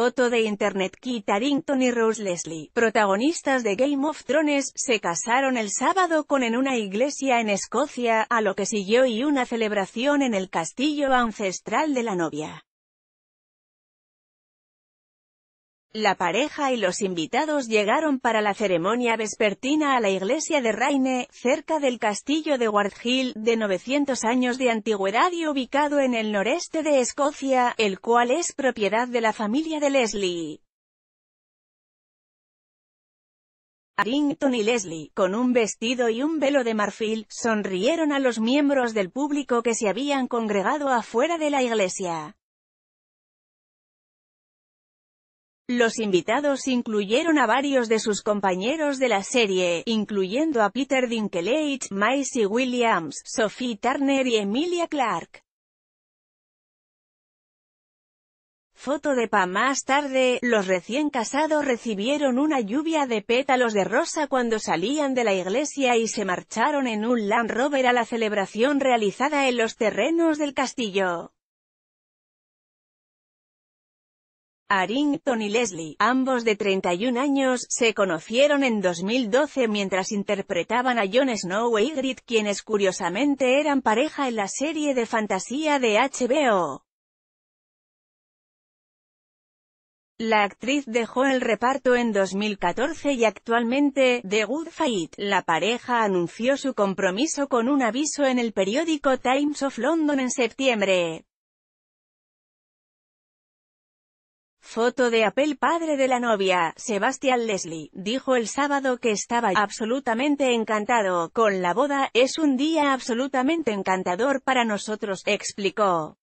foto de internet Kit Harington y Rose Leslie, protagonistas de Game of Thrones, se casaron el sábado con en una iglesia en Escocia, a lo que siguió y una celebración en el castillo ancestral de la novia. La pareja y los invitados llegaron para la ceremonia vespertina a la iglesia de Raine, cerca del castillo de Wardhill, de 900 años de antigüedad y ubicado en el noreste de Escocia, el cual es propiedad de la familia de Leslie. Arrington y Leslie, con un vestido y un velo de marfil, sonrieron a los miembros del público que se habían congregado afuera de la iglesia. Los invitados incluyeron a varios de sus compañeros de la serie, incluyendo a Peter Dinklage, Maisie Williams, Sophie Turner y Emilia Clarke. Foto de Pa más tarde, los recién casados recibieron una lluvia de pétalos de rosa cuando salían de la iglesia y se marcharon en un Land Rover a la celebración realizada en los terrenos del castillo. Arrington y Leslie, ambos de 31 años, se conocieron en 2012 mientras interpretaban a Jon Snow y e Grit, quienes curiosamente eran pareja en la serie de fantasía de HBO. La actriz dejó el reparto en 2014 y actualmente, The Good Fight, la pareja anunció su compromiso con un aviso en el periódico Times of London en septiembre. Foto de Apple padre de la novia, Sebastian Leslie, dijo el sábado que estaba absolutamente encantado con la boda, es un día absolutamente encantador para nosotros, explicó.